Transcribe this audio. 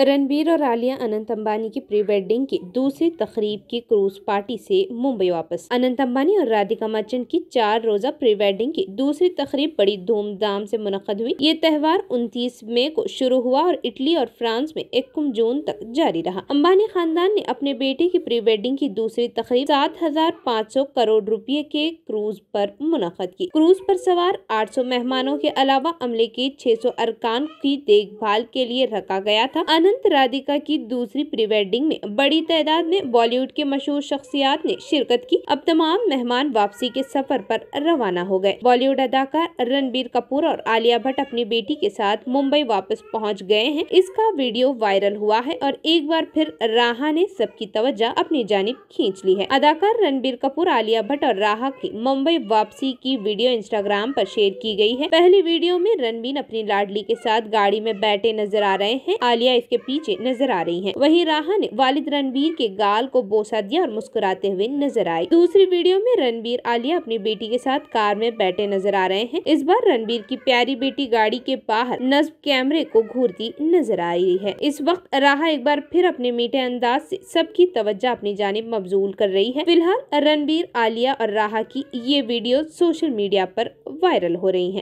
रणबीर और आलिया अनंत अंबानी की pre wedding की दूसरी तकरीब की क्रूज पार्टी से मुंबई वापस अनंत अंबानी और राधिका मर्चेंट की चार रोजा प्री वेडिंग की दूसरी तकरीब बड़ी धूमधाम से मुनद हुई ये त्यौहार 29 मई को शुरू हुआ और इटली और फ्रांस में एक जून तक जारी रहा अम्बानी खानदान ने अपने बेटे की प्री वेडिंग की दूसरी तकरीब सात करोड़ रूपए के क्रूज आरोप मुनद की क्रूज आरोप सवार आठ मेहमानों के अलावा अमले के सौ अरकान की देखभाल के लिए रखा गया था अनंत राधिका की दूसरी प्री वेडिंग में बड़ी तादाद में बॉलीवुड के मशहूर शख्सियात ने शिरकत की अब तमाम मेहमान वापसी के सफर पर रवाना हो गए बॉलीवुड अदाकार रणबीर कपूर और आलिया भट्ट अपनी बेटी के साथ मुंबई वापस पहुंच गए हैं इसका वीडियो वायरल हुआ है और एक बार फिर राहा ने सबकी तवज्जा अपनी जानब खींच ली है अदाकार रणबीर कपूर आलिया भट्ट और राहा की मुंबई वापसी की वीडियो इंस्टाग्राम पर शेयर की गयी है पहली वीडियो में रणबीर अपनी लाडली के साथ गाड़ी में बैठे नजर आ रहे हैं आलिया के पीछे नजर आ रही हैं। वहीं राहा ने वालिद रणबीर के गाल को बोसा दिया और मुस्कुराते हुए नजर आए दूसरी वीडियो में रणबीर आलिया अपनी बेटी के साथ कार में बैठे नजर आ रहे हैं इस बार रणबीर की प्यारी बेटी गाड़ी के बाहर नज्ब कैमरे को घूरती नजर आ रही है इस वक्त राहा एक बार फिर अपने मीठे अंदाज से सबकी तवज्जा अपनी जानब मबजूल कर रही है फिलहाल रणबीर आलिया और राहा की ये वीडियो सोशल मीडिया पर वायरल हो रही है